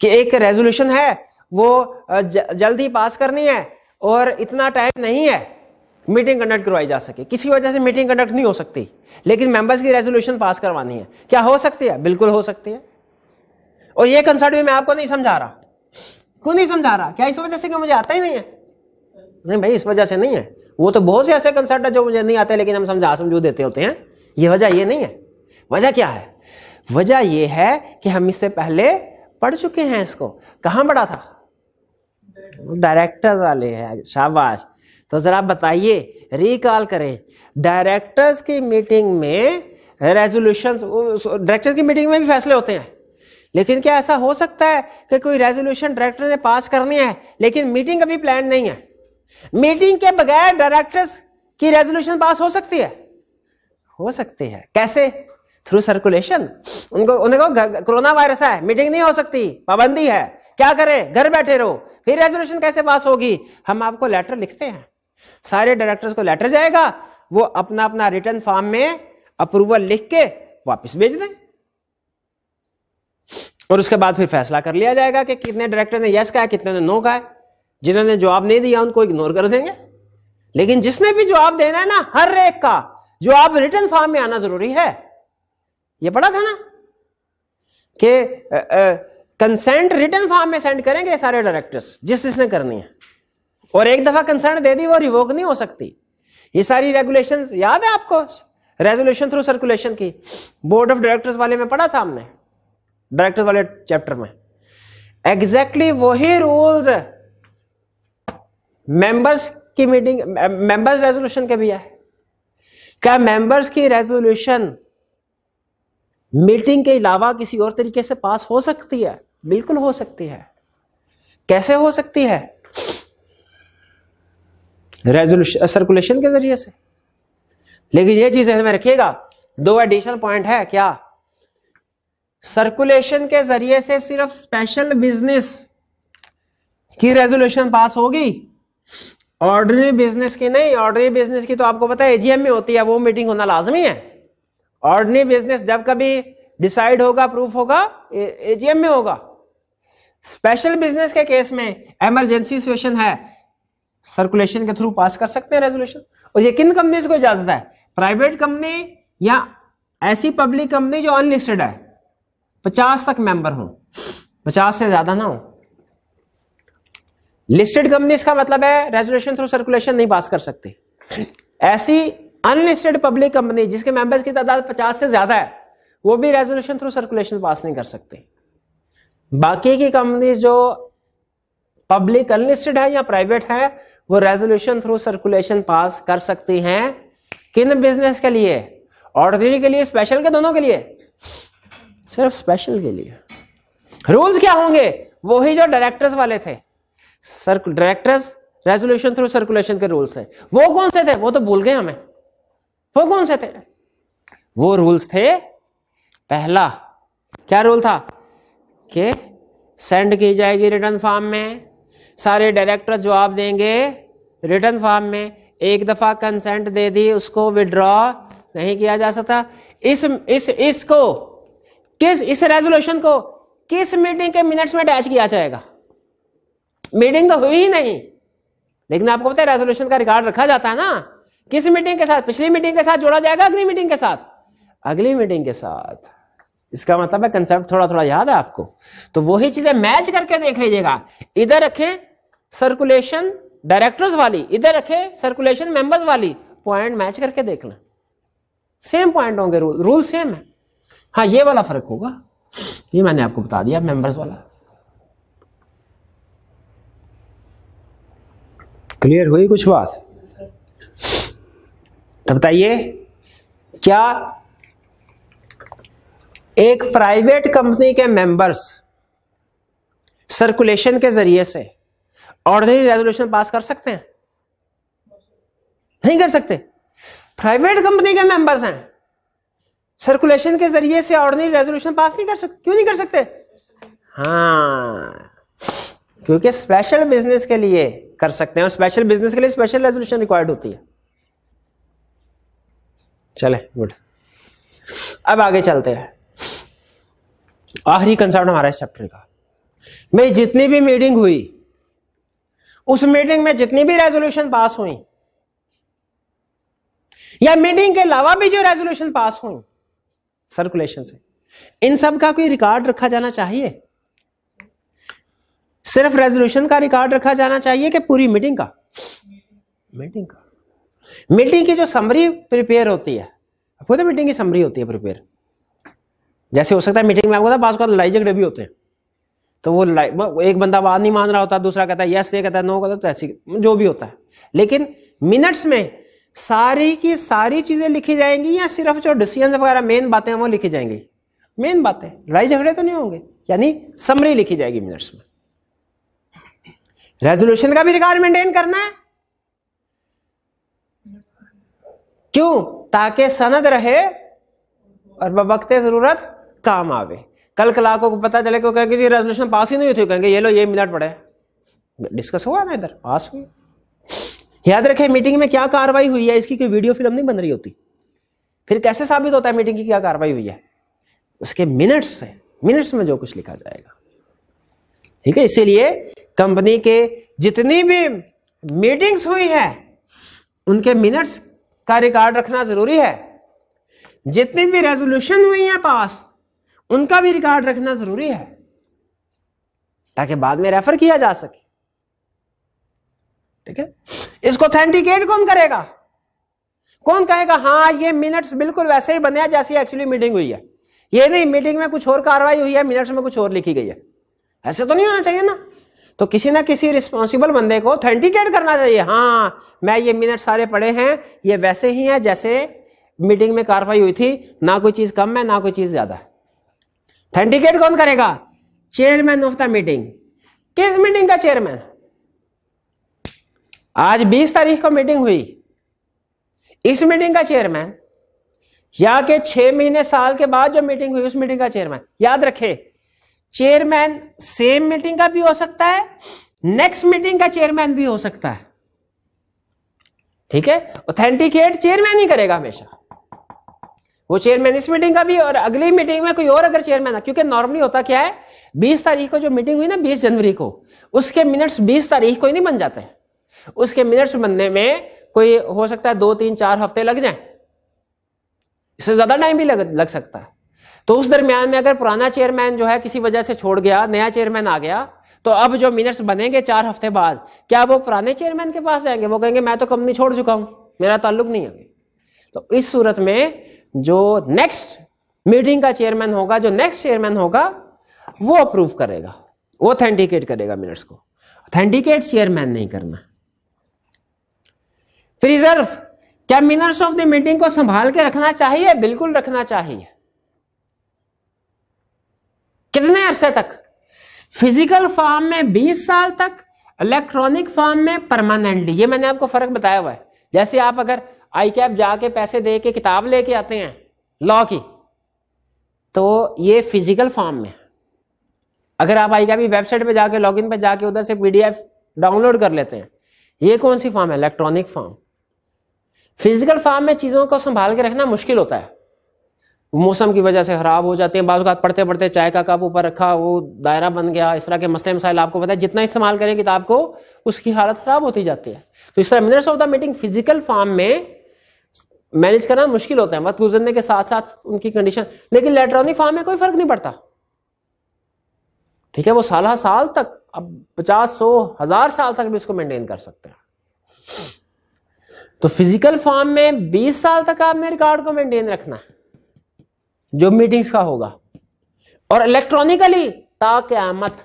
कि एक रेजोल्यूशन है वो जल्दी पास करनी है और इतना टाइम नहीं है मीटिंग कंडक्ट करवाई जा सके किसी वजह से मीटिंग कंडक्ट नहीं हो सकती लेकिन मेंबर्स की रेजोल्यूशन पास करवानी है क्या हो सकती है बिल्कुल हो सकती है और ये कंसर्ट भी मैं आपको नहीं समझा रहा क्यों नहीं समझा रहा क्या इस वजह से कि मुझे आता ही नहीं है नहीं भाई इस वजह से नहीं है वो तो बहुत से ऐसे कंसर्ट है जो मुझे नहीं आते लेकिन हम समझा समझू देते होते हैं ये वजह ये नहीं है वजह क्या है वजह यह है कि हम इससे पहले पढ़ चुके हैं इसको कहां पढ़ा था डायरेक्टर वाले हैं शाबाश तो ज़रा बताइए रिकॉल करें डायरेक्टर्स की मीटिंग में रेजोल्यूशन डायरेक्टर्स की मीटिंग में भी फैसले होते हैं लेकिन क्या ऐसा हो सकता है कि कोई रेजोल्यूशन डायरेक्टर ने पास करनी है लेकिन मीटिंग अभी प्लान नहीं है मीटिंग के बगैर डायरेक्टर्स की रेजोल्यूशन पास हो सकती है हो सकती है कैसे थ्रू सर्कुलेशन उनको उनको कोरोना वायरस है मीटिंग नहीं हो सकती पाबंदी है क्या करें घर बैठे रहो फिर रेजोल्यूशन कैसे पास होगी हम आपको लेटर लिखते हैं सारे डायरेक्टर्स को लेटर जाएगा वो अपना अपना रिटर्न फॉर्म में अप्रूवल लिख के वापस भेज दें और उसके बाद फिर फैसला कर लिया जाएगा कि कितने डायरेक्टर ने यस कहा कितने ने नो कहा जिन्होंने जवाब नहीं दिया उनको इग्नोर कर देंगे लेकिन जिसने भी जवाब देना है ना हर एक का जवाब रिटर्न फॉर्म में आना जरूरी है ये पढ़ा था ना कि कंसेंट रिटर्न फॉर्म में सेंड करेंगे सारे डायरेक्टर्स जिस जिसने करनी है और एक दफा कंसर्न दे दी वो रिवोक नहीं हो सकती ये सारी रेगुलेशन याद है आपको रेजोल्यूशन थ्रू सर्कुलेशन की बोर्ड ऑफ डायरेक्टर्स वाले में पढ़ा था हमने डायरेक्टर्स वाले चैप्टर में एग्जैक्टली exactly वही रूल्स मेंबर्स की मीटिंग मेंबर्स रेजोल्यूशन के भी है क्या मेंबर्स की रेजोल्यूशन मीटिंग के अलावा किसी और तरीके से पास हो सकती है बिल्कुल हो सकती है कैसे हो सकती है रेजोल्यूशन सर्कुलेशन uh, के जरिए से लेकिन ये चीज में रखिएगा दो एडिशनल पॉइंट है क्या सर्कुलेशन के जरिए से सिर्फ स्पेशल बिजनेस की रेजोल्यूशन पास होगी ऑर्डिनरी बिजनेस की नहीं ऑर्डिनरी बिजनेस की तो आपको पता है एजीएम में होती है वो मीटिंग होना लाजमी है ऑर्डिनरी बिजनेस जब कभी डिसाइड होगा प्रूफ होगा एजीएम में होगा स्पेशल बिजनेस के केस में इमरजेंसी सिचुएशन है सर्कुलेशन के थ्रू पास कर सकते हैं रेजोल्यूशन और ये किन कंपनीज को इजाजत है प्राइवेट कंपनी या ऐसी पब्लिक कंपनी जो अनलिस्टेड है पचास तक मेंबर हो पचास से ज्यादा ना हो लिस्टेड कंपनी इसका मतलब है रेजोल्यूशन थ्रू सर्कुलेशन नहीं पास कर सकते ऐसी अनलिस्टेड पब्लिक कंपनी जिसके मेंबर्स की तादाद पचास से ज्यादा है वो भी रेजोल्यूशन थ्रू सर्कुलेशन पास नहीं कर सकते बाकी की कंपनीज जो पब्लिक अनलिस्टेड है या प्राइवेट है वो रेजोल्यूशन थ्रू सर्कुलेशन पास कर सकती हैं किन बिजनेस के लिए ऑर्डिनरी के लिए स्पेशल के दोनों के लिए सिर्फ स्पेशल के लिए रूल्स क्या होंगे वही जो डायरेक्टर्स वाले थे डायरेक्टर्स रेजोल्यूशन थ्रू सर्कुलेशन के रूल्स थे वो कौन से थे वो तो भूल गए हमें वो कौन से थे वो रूल्स थे पहला क्या रूल था कि सेंड की जाएगी रिटर्न फॉर्म में सारे डायरेक्टर्स जवाब देंगे रिटर्न फॉर्म में एक दफा कंसेंट दे दी उसको विड्रॉ नहीं किया जा सकता इस इस इसको किस इस रेजोल्यूशन को किस मीटिंग के मिनट्स में अटैच किया जाएगा मीटिंग तो हुई ही नहीं लेकिन आपको पता है रेजोल्यूशन का रिकॉर्ड रखा जाता है ना किस मीटिंग के साथ पिछली मीटिंग के साथ जोड़ा जाएगा अगली मीटिंग के साथ अगली मीटिंग के साथ इसका मतलब है कंसेप्ट थोड़ा थोड़ा याद है आपको तो वही चीजें मैच करके देख लीजिएगा इधर रखें सर्कुलेशन डायरेक्टर्स वाली इधर रखे सर्कुलेशन मेंबर्स वाली पॉइंट मैच करके देख लें सेम पॉइंट होंगे रूल रूल सेम है हाँ ये वाला फर्क होगा ये मैंने आपको बता दिया मेंबर्स वाला क्लियर हुई कुछ बात तो बताइए क्या एक प्राइवेट कंपनी के मेंबर्स सर्कुलेशन के जरिए से ऑर्डनरी रेजोल्यूशन पास कर सकते हैं नहीं कर सकते प्राइवेट कंपनी के मेंबर्स हैं सर्कुलेशन के जरिए से ऑर्डनरी रेजोल्यूशन पास नहीं कर सकते क्यों नहीं कर सकते हाँ क्योंकि स्पेशल बिजनेस के लिए कर सकते हैं और स्पेशल बिजनेस के लिए स्पेशल रेजोल्यूशन रिक्वायर्ड होती है चले गुड अब आगे चलते हैं आखिरी कंसर्न हमारा इस चैप्टर का मेरी जितनी भी मीटिंग हुई उस मीटिंग में जितनी भी रेजोल्यूशन पास हुई या मीटिंग के अलावा भी जो रेजोल्यूशन पास हुई सर्कुलेशन से इन सब का कोई रिकॉर्ड रखा जाना चाहिए सिर्फ रेजोल्यूशन का रिकॉर्ड रखा जाना चाहिए कि पूरी मीटिंग का मीटिंग का मीटिंग की जो समरी प्रिपेयर होती है खुद मीटिंग की समरी होती है प्रिपेयर जैसे हो सकता है मीटिंग में आपको पास लड़ाई झगड़े भी होते हैं तो वो एक बंदा बात नहीं मान रहा होता दूसरा कहता है यस ये कहता है नो कहता है तो ऐसी जो भी होता है लेकिन मिनट्स में सारी की सारी चीजें लिखी जाएंगी या सिर्फ जो डिसीजन वगैरह मेन बातें वो लिखी जाएंगी मेन बातें लड़ाई झगड़े तो नहीं होंगे यानी समरी लिखी जाएगी मिनट्स में रेजोल्यूशन का भी रिकॉर्ड मेंटेन करना है क्यों ताकि सनद रहे और बबकते जरूरत काम आवे कल क्लाकों को पता चले कि कहेंगे जी रेजोल्यूशन पास ही नहीं हुई कहेंगे ये लो ये मिनट पड़े डिस्कस हुआ ना इधर पास हुई याद रखे मीटिंग में क्या कार्रवाई हुई है इसकी कोई वीडियो फिल्म नहीं बन रही होती फिर कैसे साबित होता है मीटिंग की क्या कार्रवाई हुई है उसके मिनट्स से मिनट्स में जो कुछ लिखा जाएगा ठीक है इसीलिए कंपनी के जितनी भी मीटिंग्स हुई है उनके मिनट्स का रिकॉर्ड रखना जरूरी है जितनी भी रेजोल्यूशन हुई है पास उनका भी रिकॉर्ड रखना जरूरी है ताकि बाद में रेफर किया जा सके ठीक है इसको ऑथेंटिकेट कौन करेगा कौन कहेगा हाँ ये मिनट्स बिल्कुल वैसे ही बने हैं जैसी एक्चुअली मीटिंग हुई है ये नहीं मीटिंग में कुछ और कार्रवाई हुई है मिनट्स में कुछ और लिखी गई है ऐसे तो नहीं होना चाहिए ना तो किसी ना किसी रिस्पॉन्सिबल बंदे को ऑथेंटिकेट करना चाहिए हाँ मैं ये मिनट सारे पड़े हैं ये वैसे ही है जैसे मीटिंग में कार्रवाई हुई थी ना कोई चीज़ कम है ना कोई चीज़ ज़्यादा है ऑथेंटिकेट कौन करेगा चेयरमैन ऑफ द मीटिंग किस मीटिंग का चेयरमैन आज 20 तारीख को मीटिंग हुई इस मीटिंग का चेयरमैन या के छह महीने साल के बाद जो मीटिंग हुई उस मीटिंग का चेयरमैन याद रखे चेयरमैन सेम मीटिंग का भी हो सकता है नेक्स्ट मीटिंग का चेयरमैन भी हो सकता है ठीक है ऑथेंटिकेट चेयरमैन ही करेगा हमेशा वो चेयरमैन इस मीटिंग का भी और अगली मीटिंग में कोई और अगर चेयरमैन है क्योंकि नॉर्मली होता क्या है 20 तारीख को जो मीटिंग हुई ना 20 जनवरी को उसके मिनट्स 20 तारीख को ही नहीं बन जाते उसके मिनट्स बनने में कोई हो सकता है दो तीन चार हफ्ते लग जाए इससे ज्यादा टाइम भी लग, लग सकता है तो उस दरमियान में अगर पुराना चेयरमैन जो है किसी वजह से छोड़ गया नया चेयरमैन आ गया तो अब जो मिनट्स बनेंगे चार हफ्ते बाद क्या वो पुराने चेयरमैन के पास जाएंगे वो कहेंगे मैं तो कंपनी छोड़ चुका हूं मेरा ताल्लुक नहीं है तो इस सूरत में जो नेक्स्ट मीटिंग का चेयरमैन होगा जो नेक्स्ट चेयरमैन होगा वो अप्रूव करेगा वो ऑथेंटिकेट करेगा मिनट्स को ऑथेंटिकेट चेयरमैन नहीं करना प्रिजर्व क्या मिनट्स ऑफ द मीटिंग को संभाल के रखना चाहिए बिल्कुल रखना चाहिए कितने अरसे तक फिजिकल फॉर्म में 20 साल तक इलेक्ट्रॉनिक फॉर्म में परमानेंटली ये मैंने आपको फर्क बताया हुआ है जैसे आप अगर आई कैप जाके पैसे दे के किताब लेके आते हैं लॉ की तो ये फिजिकल फॉर्म में अगर आप आई कैप वेबसाइट पे जाके लॉगिन पे जाके उधर से पीडीएफ डाउनलोड कर लेते हैं ये कौन सी फॉर्म है इलेक्ट्रॉनिक फॉर्म फिजिकल फॉर्म में चीज़ों को संभाल के रखना मुश्किल होता है मौसम की वजह से ख़राब हो जाते हैं बाज़ात पढ़ते पढ़ते चाय का कप ऊपर रखा वो दायरा बन गया इस तरह के मसले मसाइल आपको पता है जितना इस्तेमाल करें किताब को उसकी हालत ख़राब होती जाती है तो इस तरह minutes of the meeting physical form में मैनेज करना मुश्किल होता है वक्त गुजरने के साथ साथ उनकी कंडीशन लेकिन इलेक्ट्रॉनिक फार्म में कोई फर्क नहीं पड़ता ठीक है वो साल साल तक अब पचास सौ हजार साल तक भी उसको मेंटेन कर सकते हैं तो फिजिकल फॉर्म में 20 साल तक आपने रिकॉर्ड को मेंटेन रखना है जो मीटिंग्स का होगा और इलेक्ट्रॉनिकली ता क्यामत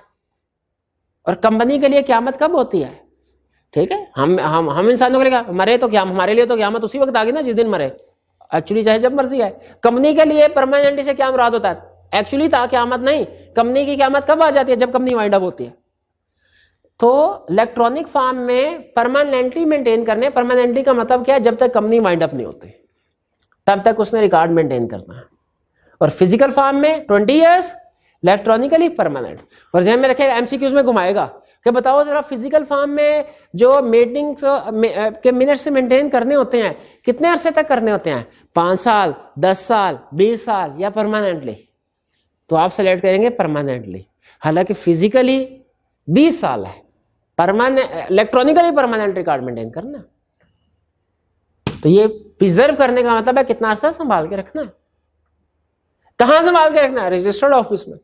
और कंपनी के लिए क्यामत कब होती है ठीक है हम हम हम इंसानों के मरे तो क्या हमारे लिए तो क्या मत उसी वक्त आ गई ना जिस दिन मरे एक्चुअली चाहे जब मर्जी है कंपनी के लिए परमानेंटी से क्या मुराद होता है एक्चुअली था मत नहीं कंपनी की क्यामत कब आ जाती है जब कंपनी वाइंड अप होती है तो इलेक्ट्रॉनिक फार्म में परमानेंटली मेंटेन करने परमानेंटली का मतलब क्या है जब तक कंपनी वाइंड अप नहीं होती तब तक उसने रिकॉर्ड मेंटेन करना है और फिजिकल फार्म में ट्वेंटी ईयर्स इलेक्ट्रॉनिकली परमानेंट और जहन में रखेगा एमसीक्यूज में घुमाएगा कि बताओ ज़रा फिजिकल फार्म में जो मीटिंग्स के मिनट्स मेंटेन करने होते हैं कितने अरसे तक करने होते हैं पाँच साल दस साल बीस साल या परमानेंटली तो आप सेलेक्ट करेंगे परमानेंटली हालांकि फिजिकली बीस साल है permanent electronically permanent record maintain करना तो ये प्रिजर्व करने का मतलब है कितना अरसा संभाल के रखना है कहाँ संभाल के रखना है रजिस्टर्ड ऑफिस में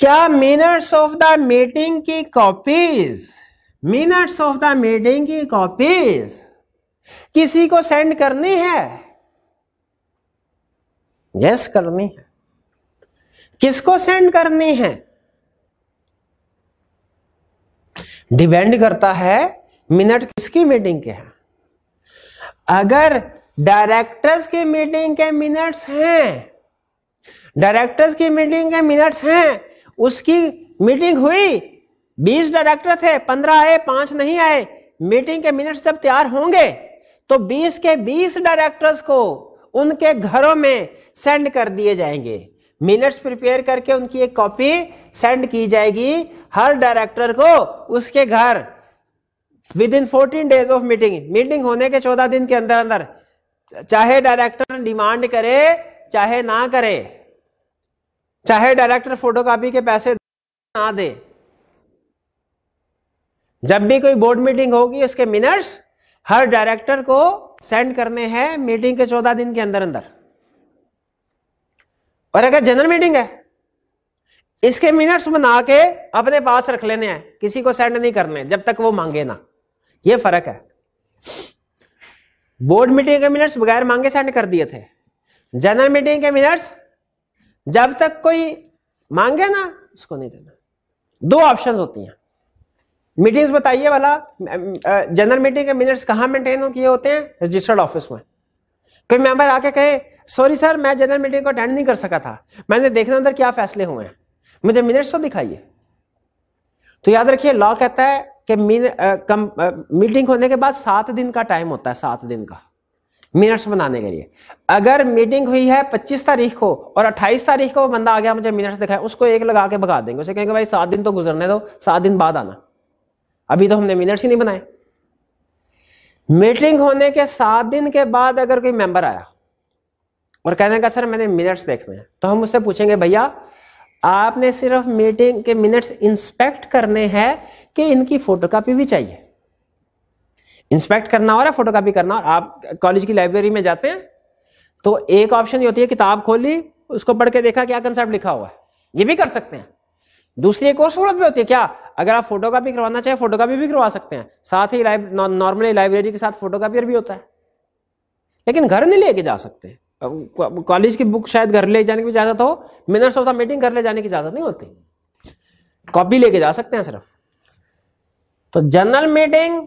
क्या मिनट्स ऑफ द मीटिंग की copies minutes of the meeting की कॉपीज किसी को सेंड करनी है यस yes, करनी है किसको सेंड करनी है डिपेंड करता है मिनट किसकी मीटिंग के हैं अगर डायरेक्टर्स की मीटिंग के मिनट्स हैं डायरेक्टर्स की मीटिंग के मिनट्स हैं उसकी मीटिंग हुई बीस डायरेक्टर थे पंद्रह आए पांच नहीं आए मीटिंग के मिनट्स जब तैयार होंगे तो बीस के बीस डायरेक्टर्स को उनके घरों में सेंड कर दिए जाएंगे मिनट्स प्रिपेयर करके उनकी एक कॉपी सेंड की जाएगी हर डायरेक्टर को उसके घर within fourteen days of meeting meeting होने के चौदह दिन के अंदर अंदर चाहे डायरेक्टर डिमांड करे चाहे ना करे चाहे डायरेक्टर फोटोकॉपी के पैसे ना दे जब भी कोई बोर्ड मीटिंग होगी उसके मिनट्स हर डायरेक्टर को सेंड करने हैं मीटिंग के चौदह दिन के अंदर अंदर और अगर जनरल मीटिंग है इसके मिनट्स बना के अपने पास रख लेने हैं किसी को सेंड नहीं करने जब तक वो मांगे ना ये फर्क है बोर्ड मीटिंग के मिनट्स बगैर मांगे सेंड कर दिए थे जनरल मीटिंग के मिनट्स जब तक कोई मांगे ना उसको नहीं देना दो ऑप्शन होती हैं मीटिंग्स बताइए वाला जनरल मीटिंग के मिनट्स कहाँ मेंटेन किए होते हैं रजिस्टर्ड ऑफिस में कोई मेंबर आके कहे सॉरी सर मैं जनरल मीटिंग को अटेंड नहीं कर सका था मैंने देखना अंदर क्या फैसले हुए हैं मुझे मिनट्स तो दिखाइए तो याद रखिए लॉ कहता है कि मीटिंग होने के बाद सात दिन का टाइम होता है सात दिन का मिनट्स बनाने के लिए अगर मीटिंग हुई है 25 तारीख को और 28 तारीख को बंदा आ गया मुझे मिनट्स दिखाया उसको एक लगा के भगा देंगे उसे कहेंगे भाई सात दिन तो गुजरने दो सात दिन बाद आना अभी तो हमने मिनट्स ही नहीं बनाए मीटिंग होने के सात दिन के बाद अगर कोई मेंबर आया और कहने का सर मैंने मिनट्स देखने हैं तो हम उससे पूछेंगे भैया आपने सिर्फ मीटिंग के मिनट्स इंस्पेक्ट करने हैं कि इनकी फोटोकॉपी भी चाहिए इंस्पेक्ट करना हो रहा फोटो फोटोकॉपी करना और आप कॉलेज की लाइब्रेरी में जाते हैं तो एक ऑप्शन ये होती है किताब खोली उसको पढ़ के देखा क्या कंसेप्ट लिखा हुआ है ये भी कर सकते हैं दूसरी एक और सहूलत भी होती है क्या अगर आप फोटोकॉपी करवाना चाहे फोटोकॉपी भी करवा सकते हैं साथ ही नॉर्मली लाइब्रेरी के साथ फोटोकॉपियर भी होता है लेकिन घर नहीं लेके जा सकते कॉलेज की बुक शायद घर ले जाने की इजाजत हो मिनट ऑफ द मीटिंग घर ले जाने की इजाजत नहीं होती कॉपी लेके जा सकते हैं सिर्फ तो जनरल मीटिंग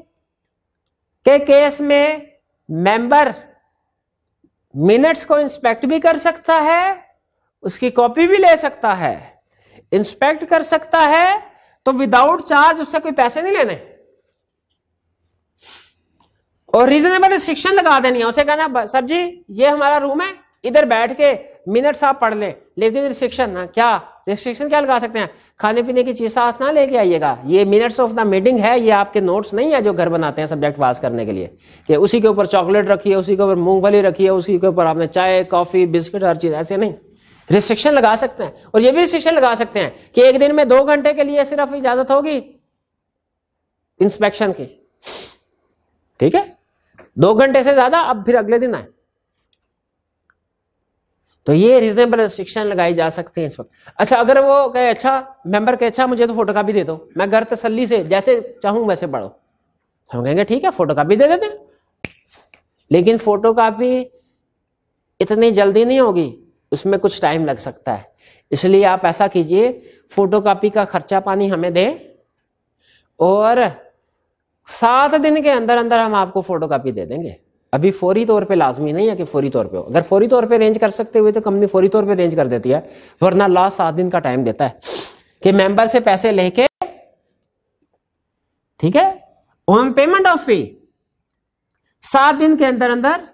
के केस में मेंबर मिनट्स को इंस्पेक्ट भी कर सकता है उसकी कॉपी भी ले सकता है इंस्पेक्ट कर सकता है तो विदाउट चार्ज उससे कोई पैसे नहीं लेने और रीजनेबल रिस्ट्रिक्शन लगा देनी है उसे कहना सर जी ये हमारा रूम है इधर बैठ के मिनट्स आप पढ़ ले लेकिन रिस्ट्रिक्शन ना क्या रिस्ट्रिक्शन क्या लगा सकते हैं खाने पीने की चीज साथ ना लेके आइएगा ये मिनट्स ऑफ द मीटिंग है ये आपके नोट्स नहीं है जो घर बनाते हैं सब्जेक्ट पास करने के लिए कि उसी के ऊपर चॉकलेट रखी है उसी के ऊपर मूंगफली रखी है उसी के ऊपर आपने चाय कॉफी बिस्किट हर चीज ऐसे नहीं रिस्ट्रिक्शन लगा सकते हैं और ये भी रिस्ट्रिक्शन लगा सकते हैं कि एक दिन में दो घंटे के लिए सिर्फ इजाजत होगी इंस्पेक्शन की ठीक है दो घंटे से ज्यादा अब फिर अगले दिन आए तो ये रिजनेबल रिस्ट्रिक्शन लगाई जा सकते हैं इस वक्त अच्छा अगर वो कहे अच्छा मेंबर कहे अच्छा मुझे तो फोटो कापी दे दो मैं घर तसली से जैसे चाहूँ वैसे पढ़ो हम कहेंगे ठीक है फोटो कापी दे देते लेकिन फोटो कापी इतनी जल्दी नहीं होगी उसमें कुछ टाइम लग सकता है इसलिए आप ऐसा कीजिए फोटो कापी का खर्चा पानी हमें दें और सात दिन के अंदर अंदर हम आपको फोटो कापी दे देंगे अभी फौरी तौर पे लाजमी नहीं है कि फौरी तौर पे हो अगर फौरी तौर पे रेंज कर सकते हुए तो कंपनी फौरी तौर पे रेंज कर देती है वरना लास्ट सात दिन का टाइम देता है कि मेंबर से पैसे लेके ठीक है ऑन पेमेंट ऑफ फी सात दिन के अंदर अंदर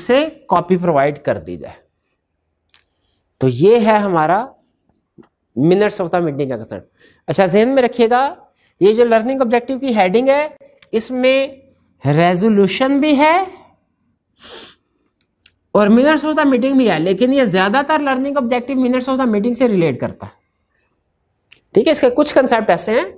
उसे कॉपी प्रोवाइड कर दी जाए तो ये है हमारा मिनट्स ऑफ द मीटिंग का कंसर्ट अच्छा जहन में रखिएगा ये जो लर्निंग ऑब्जेक्टिव की हेडिंग है इसमें रेजोल्यूशन भी है और मिनट्स ऑफ द मीटिंग भी है लेकिन ये ज्यादातर learning objective minutes of the meeting से रिलेट करता है ठीक है इसके कुछ कंसेप्ट ऐसे हैं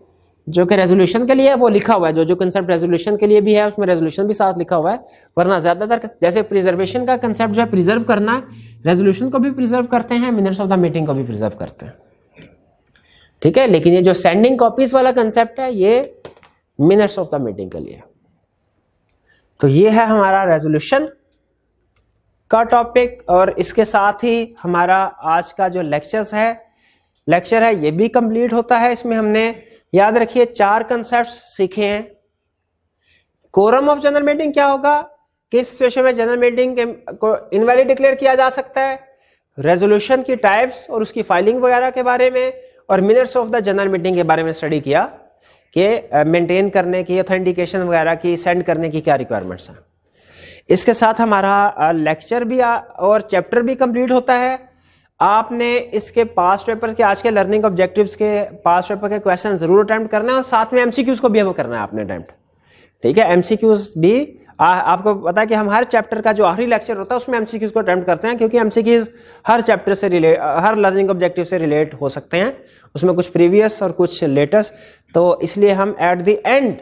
जो कि रेजोल्यूशन के लिए है वो लिखा हुआ है जो जो कंसेप्ट रेजोल्यूशन के लिए भी है उसमें रेजोल्यूशन भी साथ लिखा हुआ है वरना ज़्यादातर जैसे प्रिजर्वेशन का कंसेप्ट जो है प्रिजर्व करना है रेजोल्यूशन को भी प्रिजर्व करते हैं मिनट्स ऑफ द मीटिंग को भी प्रिजर्व करते हैं ठीक है लेकिन ये जो सेंडिंग कॉपीज वाला कंसेप्ट है ये मिनट्स ऑफ द मीटिंग के लिए तो ये है हमारा रेजोल्यूशन का टॉपिक और इसके साथ ही हमारा आज का जो लेक्चर्स है लेक्चर है ये भी कंप्लीट होता है इसमें हमने याद रखिए चार कंसेप्ट सीखे हैं कोरम ऑफ जनरल मीटिंग क्या होगा किस सिचुएशन में जनरल मीटिंग को इनवैलिड डिक्लेयर किया जा सकता है रेजोल्यूशन की टाइप्स और उसकी फाइलिंग वगैरह के बारे में और minutes of the general meeting के बारे में स्टडी किया कि मेंटेन करने की ऑथेंटिकेशन वगैरह की सेंड करने की क्या रिक्वायरमेंट्स हैं इसके साथ हमारा लेक्चर भी आ, और चैप्टर भी कंप्लीट होता है आपने इसके पास्ट पेपर के आज के लर्निंग ऑब्जेक्टिव्स के पास्ट पेपर के क्वेश्चन जरूर अटैम्प्ट करना है और साथ में एमसीक्यूज को भी हम करना है आपने अटैम्प्ट ठीक है एमसीक्यूज भी आ, आपको पता है कि हम हर चैप्टर का जो आखिरी लेक्चर होता है उसमें एमसीक्यूज को अटैम्प्ट करते हैं क्योंकि एमसीक्यूज हर चैप्टर से रिलेट हर लर्निंग ऑब्जेक्टिव से रिलेट हो सकते हैं उसमें कुछ प्रीवियस और कुछ लेटेस्ट तो इसलिए हम एट दी एंड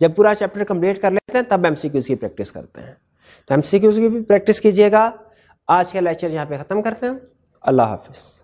जब पूरा चैप्टर कंप्लीट कर लेते हैं तब एमसीक्यूज की प्रैक्टिस करते हैं तो एमसीक्यूज की भी प्रैक्टिस कीजिएगा आज का लेक्चर यहाँ पे ख़त्म करते हैं अल्लाह हाफिज़